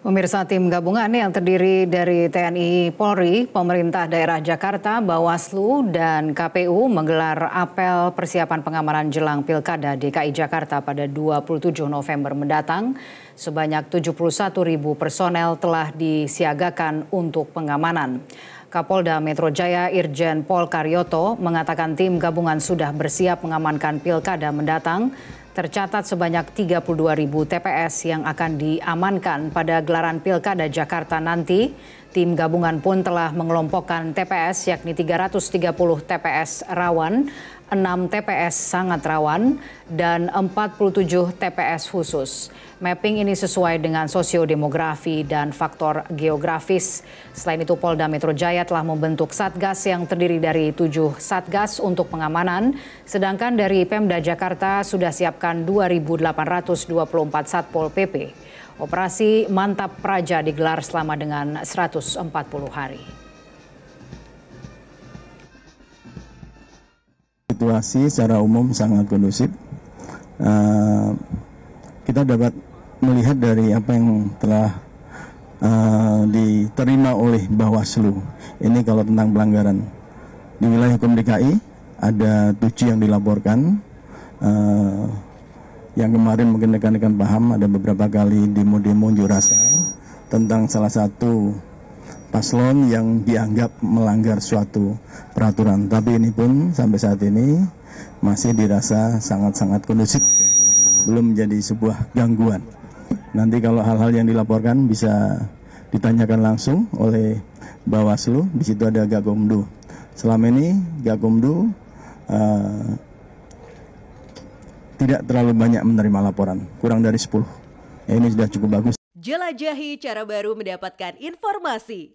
Pemirsa tim gabungan yang terdiri dari TNI Polri, pemerintah daerah Jakarta, Bawaslu, dan KPU menggelar apel persiapan pengamanan jelang Pilkada DKI Jakarta pada 27 November mendatang. Sebanyak 71 ribu personel telah disiagakan untuk pengamanan. Kapolda Metro Jaya Irjen Pol Karyoto mengatakan tim gabungan sudah bersiap mengamankan Pilkada mendatang Tercatat sebanyak 32 ribu TPS yang akan diamankan pada gelaran Pilkada Jakarta nanti. Tim gabungan pun telah mengelompokkan TPS yakni 330 TPS rawan 6 TPS sangat rawan dan 47 TPS khusus. Mapping ini sesuai dengan sosiodemografi dan faktor geografis. Selain itu Polda Metro Jaya telah membentuk Satgas yang terdiri dari 7 Satgas untuk pengamanan, sedangkan dari Pemda Jakarta sudah siapkan 2.824 Satpol PP. Operasi Mantap Praja digelar selama dengan 140 hari. situasi secara umum sangat kondusif. Uh, kita dapat melihat dari apa yang telah uh, diterima oleh Bawaslu. Ini kalau tentang pelanggaran di wilayah hukum DKI ada tujuh yang dilaporkan. Uh, yang kemarin mungkin rekan-rekan paham ada beberapa kali demo-demo unjuk tentang salah satu paslon yang dianggap melanggar suatu peraturan. Tapi ini pun sampai saat ini masih dirasa sangat-sangat kondusif, belum menjadi sebuah gangguan. Nanti kalau hal-hal yang dilaporkan bisa ditanyakan langsung oleh Bawaslu. Di situ ada Gakomdu. Selama ini Gakomdu uh, eh, tidak terlalu banyak menerima laporan, kurang dari 10. Ya, ini sudah cukup bagus. Jelajahi cara baru mendapatkan informasi.